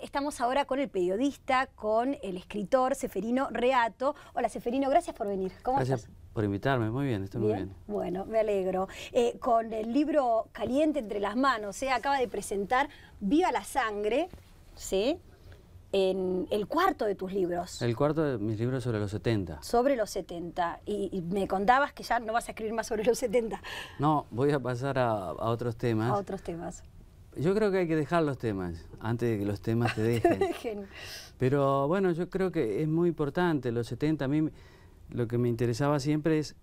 Estamos ahora con el periodista, con el escritor Seferino Reato. Hola Seferino, gracias por venir. gracias. por invitarme, muy bien, estoy muy bien. Bueno, me alegro. Eh, con el libro Caliente entre las manos, se eh, acaba de presentar Viva la sangre, ¿sí? En el cuarto de tus libros. El cuarto de mis libros sobre los 70. Sobre los 70. Y, me contabas que ya no vas a escribir más sobre los 70. No, voy a pasar a, a otros temas. A otros temas. Yo creo que hay que dejar los temas, antes de que los temas te dejen. Pero bueno, yo creo que es muy importante, los 70, a mí lo que me interesaba siempre es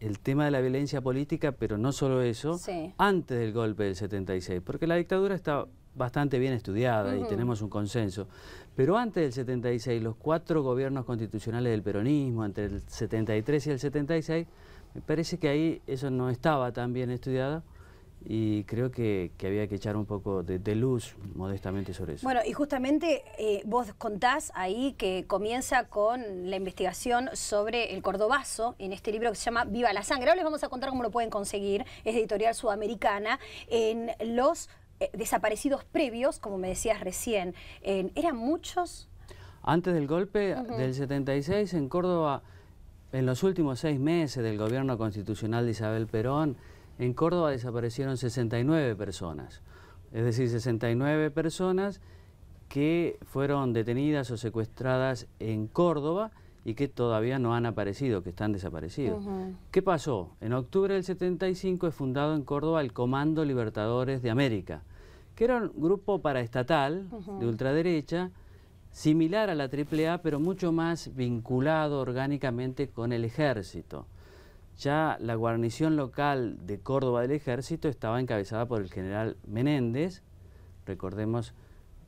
el tema de la violencia política, pero no solo eso, antes del golpe del 76, porque la dictadura está bastante bien estudiada y tenemos un consenso. Pero antes del 76, los cuatro gobiernos constitucionales del peronismo, entre el 73 y el 76, me parece que ahí eso no estaba tan bien estudiado y creo que, había que echar un poco de, luz modestamente sobre eso. Bueno, y justamente eh, vos contás ahí que comienza con la investigación sobre el cordobazo en este libro que se llama Viva la Sangre. Ahora les vamos a contar cómo lo pueden conseguir, es editorial sudamericana, en los eh, desaparecidos previos, como me decías recién. ¿Eran muchos? Antes del golpe del 76 en Córdoba, en los últimos seis meses del gobierno constitucional de Isabel Perón, en Córdoba desaparecieron 69 personas, es decir, 69 personas que fueron detenidas o secuestradas en Córdoba y que todavía no han aparecido, que están desaparecidos. ¿Qué pasó? En octubre del 75 es fundado en Córdoba el Comando Libertadores de América, que era un grupo paraestatal de ultraderecha, similar a la AAA, pero mucho más vinculado orgánicamente con el ejército ya la guarnición local de Córdoba del ejército estaba encabezada por el general Menéndez. Recordemos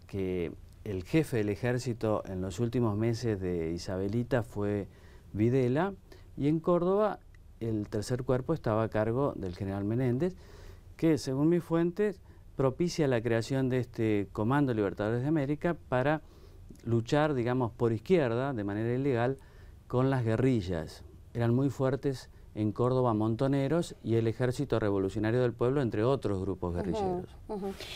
que el jefe del ejército en los últimos meses de Isabelita fue Videla y en Córdoba el tercer cuerpo estaba a cargo del general Menéndez, que según mis fuentes propicia la creación de este Comando Libertadores de América para luchar, digamos, por izquierda, de manera ilegal, con las guerrillas. Eran muy fuertes en Córdoba Montoneros y el Ejército Revolucionario del Pueblo, entre otros grupos guerrilleros.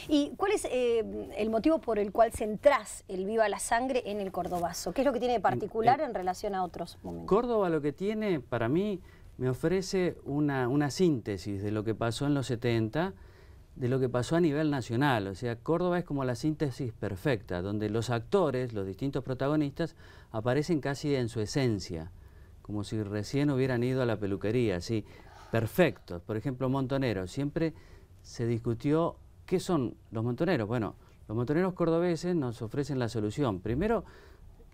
¿Y cuál es eh, el motivo por el cual centrás el Viva la Sangre en el Cordobazo? ¿Qué es lo que tiene de particular eh, en, relación a otros momentos? Córdoba lo que tiene, para mí, me ofrece una, una síntesis de lo que pasó en los 70, de lo que pasó a nivel nacional. O sea, Córdoba es como la síntesis perfecta, donde los actores, los distintos protagonistas, aparecen casi en su esencia como si recién hubieran ido a la peluquería, así, perfecto. Por ejemplo, montoneros, siempre se discutió qué son los montoneros. Bueno, los montoneros cordobeses nos ofrecen la solución. Primero,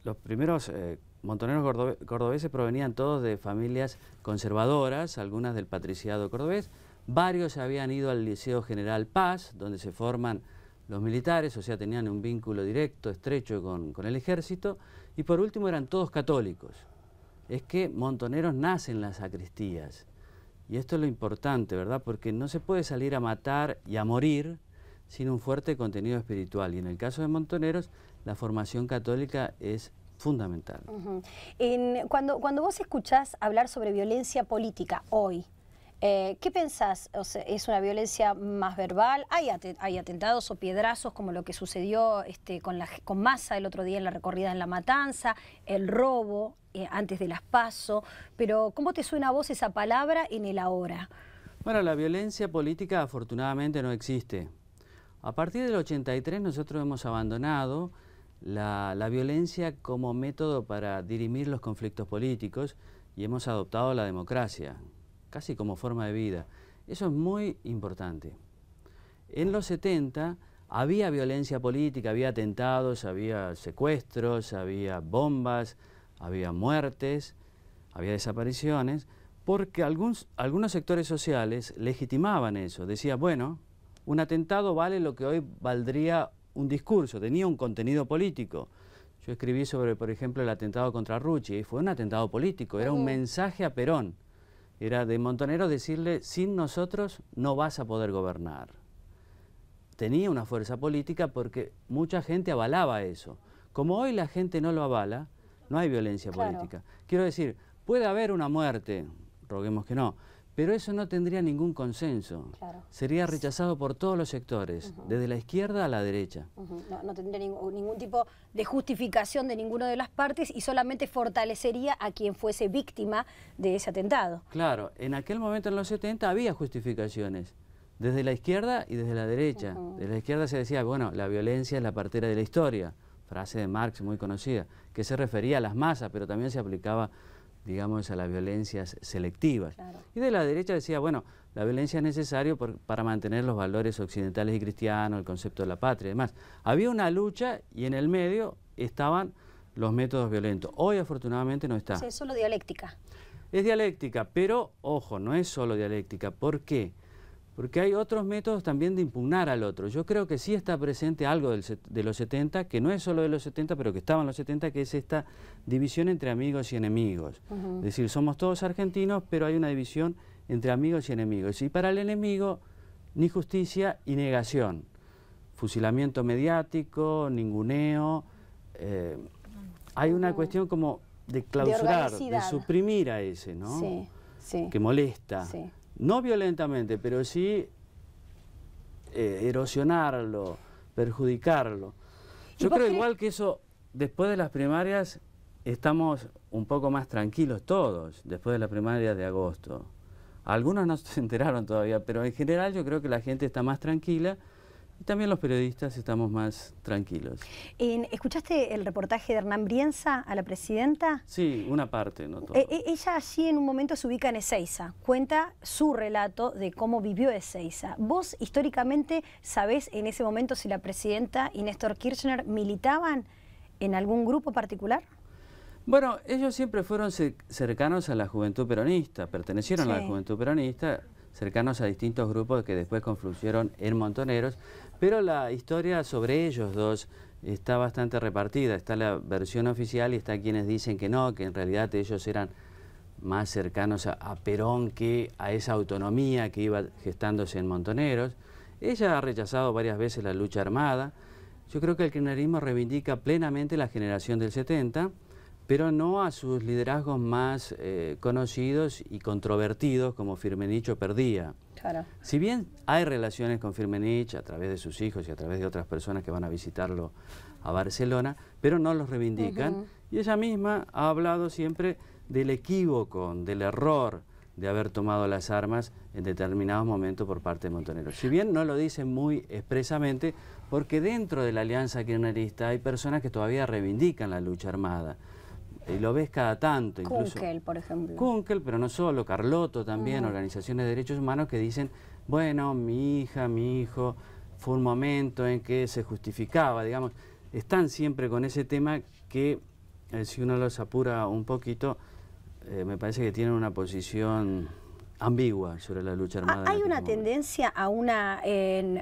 los primeros eh, montoneros cordobeses provenían todos de familias conservadoras, algunas del patriciado cordobés. Varios habían ido al Liceo General Paz, donde se forman los militares, o sea, tenían un vínculo directo, estrecho con el ejército. Y por último, eran todos católicos es que montoneros nacen las sacristías. Y esto es lo importante, ¿verdad? Porque no se puede salir a matar y a morir sin un fuerte contenido espiritual. Y en el caso de montoneros, la formación católica es fundamental. cuando, cuando vos escuchás hablar sobre violencia política hoy, eh, ¿Qué pensás? ¿Es una violencia más verbal? ¿Hay, atentados o piedrazos como lo que sucedió este, con, la, Massa el otro día en la recorrida en La Matanza? ¿El robo eh, antes de las PASO? Pero ¿cómo te suena a vos esa palabra en el ahora? Bueno, la violencia política afortunadamente no existe. A partir del 83 nosotros hemos abandonado la violencia como método para dirimir los conflictos políticos y hemos adoptado la democracia casi como forma de vida. Eso es muy importante. En los 70 había violencia política, había atentados, había secuestros, había bombas, había muertes, había desapariciones, porque algunos, algunos sectores sociales legitimaban eso. Decían, bueno, un atentado vale lo que hoy valdría un discurso, tenía un contenido político. Yo escribí sobre, por ejemplo, el atentado contra Rucci, y fue un atentado político, era un mensaje a Perón era de Montonero decirle, sin nosotros no vas a poder gobernar. Tenía una fuerza política porque mucha gente avalaba eso. Como hoy la gente no lo avala, no hay violencia política. Quiero decir, puede haber una muerte, roguemos que no, pero eso no tendría ningún consenso. Sería rechazado por todos los sectores, desde la izquierda a la derecha. no, tendría ningún, tipo de justificación de ninguna de las partes y solamente fortalecería a quien fuese víctima de ese atentado. Claro, en aquel momento en los 70 había justificaciones, desde la izquierda y desde la derecha. Desde la izquierda se decía, bueno, la violencia es la partera de la historia, frase de Marx muy conocida, que se refería a las masas, pero también se aplicaba digamos, a las violencias selectivas. Y de la derecha decía, bueno, la violencia es necesaria para mantener los valores occidentales y cristianos, el concepto de la patria y demás. Había una lucha y en el medio estaban los métodos violentos. Hoy afortunadamente no está. es solo dialéctica. Es dialéctica, pero ojo, no es solo dialéctica. ¿Por qué? porque hay otros métodos también de impugnar al otro. Yo creo que sí está presente algo de los 70, que no es solo de los 70, pero que estaba en los 70, que es esta división entre amigos y enemigos. Es decir, somos todos argentinos, pero hay una división entre amigos y enemigos. Y para el enemigo, ni justicia y negación. Fusilamiento mediático, ninguneo. Eh, hay una cuestión como de clausurar, de, suprimir a ese, ¿no? Sí, sí. Que molesta. Sí no violentamente, pero sí eh, erosionarlo, perjudicarlo. Yo creo igual que eso, después de las primarias, estamos un poco más tranquilos todos, después de la primaria de agosto. Algunos no se enteraron todavía, pero en general yo creo que la gente está más tranquila y también los periodistas estamos más tranquilos. ¿Escuchaste el reportaje de Hernán Brienza a la presidenta? Sí, una parte, no todo. Eh, eh, ella allí en un momento se ubica en Ezeiza, cuenta su relato de cómo vivió Ezeiza. ¿Vos históricamente sabés en ese momento si la presidenta y Néstor Kirchner militaban en algún grupo particular? Bueno, ellos siempre fueron cercanos a la juventud peronista, pertenecieron a la juventud peronista, cercanos a distintos grupos que después confluyeron en Montoneros, pero la historia sobre ellos dos está bastante repartida. Está la versión oficial y está quienes dicen que no, que en realidad ellos eran más cercanos a, Perón que a esa autonomía que iba gestándose en Montoneros. Ella ha rechazado varias veces la lucha armada. Yo creo que el kirchnerismo reivindica plenamente la generación del 70 pero no a sus liderazgos más eh, conocidos y controvertidos como Firmenich o Perdía. Claro. Si bien hay relaciones con Firmenich a través de sus hijos y a través de otras personas que van a visitarlo a Barcelona, pero no los reivindican. Y ella misma ha hablado siempre del equívoco, del error de haber tomado las armas en determinados momentos por parte de Montonero. Si bien no lo dicen muy expresamente, porque dentro de la alianza kirchnerista hay personas que todavía reivindican la lucha armada y eh, lo ves cada tanto. Incluso, Kunkel, por ejemplo. Kunkel, pero no solo, Carlotto también, organizaciones de derechos humanos que dicen, bueno, mi hija, mi hijo, fue un momento en que se justificaba, digamos. Están siempre con ese tema que, eh, si uno los apura un poquito, eh, me parece que tienen una posición ambigua sobre la lucha ah, armada. Hay una tendencia a una,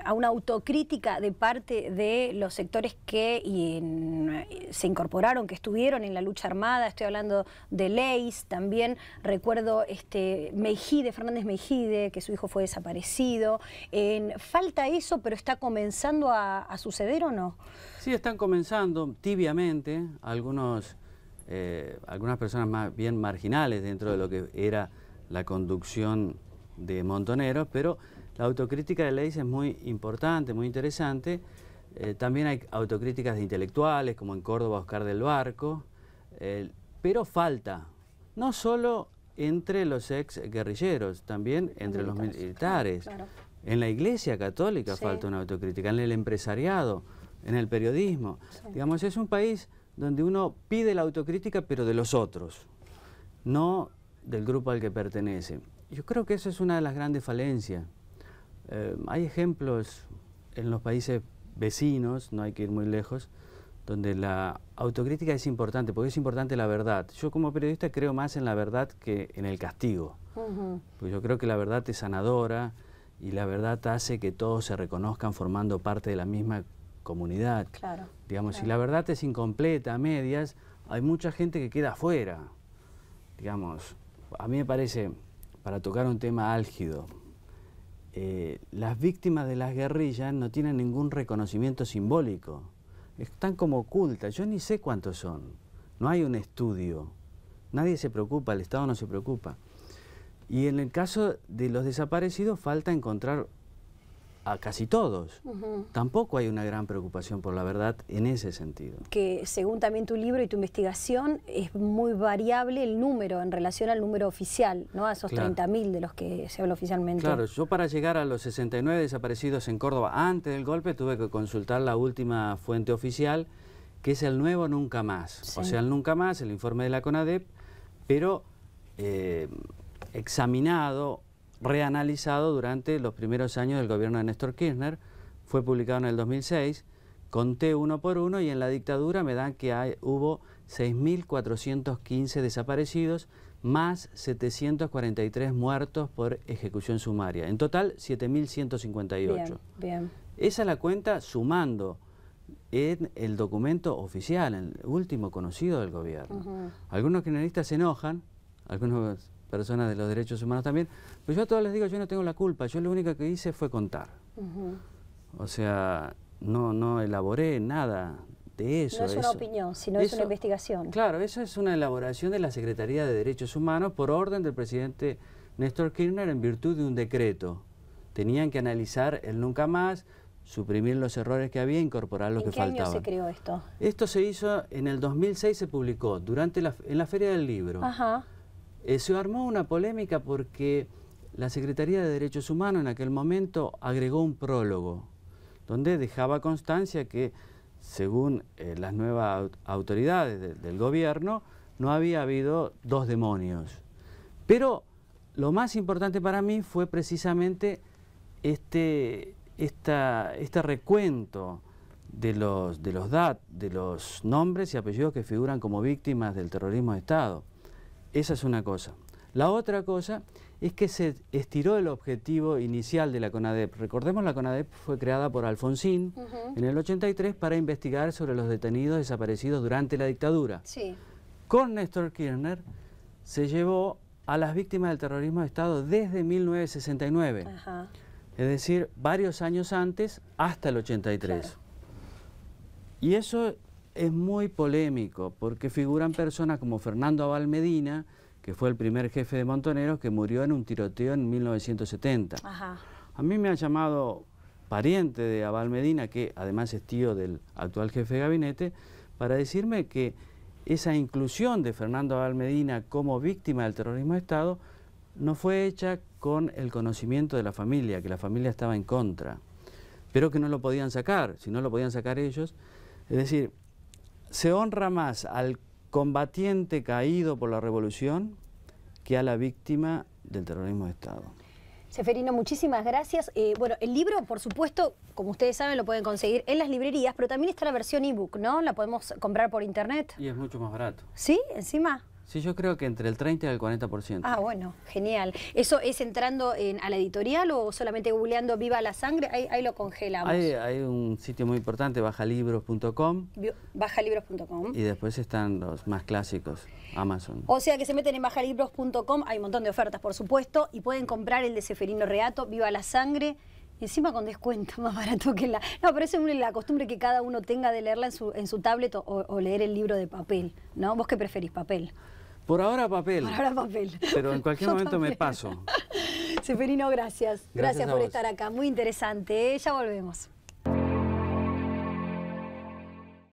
a una autocrítica de parte de los sectores que se incorporaron, que estuvieron en la lucha armada. Estoy hablando de Leis, también recuerdo este, Mejide, Fernández Mejide, que su hijo fue desaparecido. ¿Falta eso, pero está comenzando a, suceder o no? Sí, están comenzando tibiamente algunos, eh, algunas personas más bien marginales dentro de lo que era la conducción de Montoneros, pero la autocrítica de Leis es muy importante, muy interesante. Eh, también hay autocríticas de intelectuales, como en Córdoba Oscar del Barco, eh, pero falta, no solo entre los ex guerrilleros, también entre los militares. En la Iglesia Católica falta una autocrítica, en el empresariado, en el periodismo. Digamos, es un país donde uno pide la autocrítica, pero de los otros, no del grupo al que pertenece. Yo creo que eso es una de las grandes falencias. Eh, hay ejemplos en los países vecinos, no hay que ir muy lejos, donde la autocrítica es importante, porque es importante la verdad. Yo como periodista creo más en la verdad que en el castigo, pues yo creo que la verdad es sanadora y la verdad hace que todos se reconozcan formando parte de la misma comunidad. Claro, Digamos, si la verdad es incompleta, a medias, hay mucha gente que queda afuera. Digamos, a mí me parece, para tocar un tema álgido, eh, las víctimas de las guerrillas no tienen ningún reconocimiento simbólico. Están como ocultas. Yo ni sé cuántos son. No hay un estudio. Nadie se preocupa, el Estado no se preocupa. Y en el caso de los desaparecidos falta encontrar a casi todos. Tampoco hay una gran preocupación por la verdad en ese sentido. Que según también tu libro y tu investigación es muy variable el número en relación al número oficial, ¿no? A esos 30.000 de los que se habla oficialmente. Claro, yo para llegar a los 69 desaparecidos en Córdoba antes del golpe tuve que consultar la última fuente oficial, que es el nuevo Nunca Más. O sea, el Nunca Más, el informe de la CONADEP, pero eh, examinado reanalizado durante los primeros años del gobierno de Néstor Kirchner. Fue publicado en el 2006, conté uno por uno y en la dictadura me dan que hubo 6.415 desaparecidos, más 743 muertos por ejecución sumaria. En total, 7.158. Bien, Esa es la cuenta sumando en el documento oficial, el último conocido del gobierno. Algunos criminalistas se enojan, algunos personas de los derechos humanos también, pues yo a todos les digo, yo no tengo la culpa, yo lo único que hice fue contar. O sea, no, no elaboré nada de eso. No es una opinión, sino es una investigación. Claro, eso es una elaboración de la Secretaría de Derechos Humanos por orden del presidente Néstor Kirchner en virtud de un decreto. Tenían que analizar el nunca más, suprimir los errores que había, incorporar lo que faltaba. faltaban. se creó esto? Esto se hizo en el 2006, se publicó durante la, en la Feria del Libro. Eh, se armó una polémica porque la Secretaría de Derechos Humanos en aquel momento agregó un prólogo donde dejaba constancia que según eh, las nuevas autoridades del gobierno no había habido dos demonios. Pero lo más importante para mí fue precisamente este, este recuento de los, de los de los nombres y apellidos que figuran como víctimas del terrorismo de Estado. Esa es una cosa. La otra cosa es que se estiró el objetivo inicial de la CONADEP. Recordemos, la CONADEP fue creada por Alfonsín en el 83 para investigar sobre los detenidos desaparecidos durante la dictadura. Sí. Con Néstor Kirchner se llevó a las víctimas del terrorismo de Estado desde 1969. Es decir, varios años antes hasta el 83. Y eso es muy polémico porque figuran personas como Fernando Abal Medina, que fue el primer jefe de Montoneros que murió en un tiroteo en 1970. A mí me ha llamado pariente de Abal Medina, que además es tío del actual jefe de gabinete, para decirme que esa inclusión de Fernando Abal Medina como víctima del terrorismo de Estado no fue hecha con el conocimiento de la familia, que la familia estaba en contra, pero que no lo podían sacar, si no lo podían sacar ellos. Es decir, se honra más al combatiente caído por la revolución que a la víctima del terrorismo de Estado. Seferino, muchísimas gracias. Eh, bueno, el libro, por supuesto, como ustedes saben, lo pueden conseguir en las librerías, pero también está la versión ebook, ¿no? La podemos comprar por internet. Y es mucho más barato. ¿Sí? ¿Encima? Sí, yo creo que entre el 30 y el 40%. Ah, bueno, genial. ¿Eso es entrando a la editorial o solamente googleando Viva la Sangre? Ahí, lo congelamos. Hay, un sitio muy importante, bajalibros.com. Bajalibros.com. Y después están los más clásicos, Amazon. O sea que se meten en bajalibros.com, hay un montón de ofertas, por supuesto, y pueden comprar el de Seferino Reato, Viva la Sangre. Encima con descuento, más barato que la... No, pero es la costumbre que cada uno tenga de leerla en su, en su tablet o, o leer el libro de papel, ¿no? ¿Vos qué preferís, papel? Por ahora papel. Por ahora papel. Pero en cualquier momento me paso. Seferino, gracias. Gracias, por estar acá. Muy interesante. ¿eh? Ya volvemos.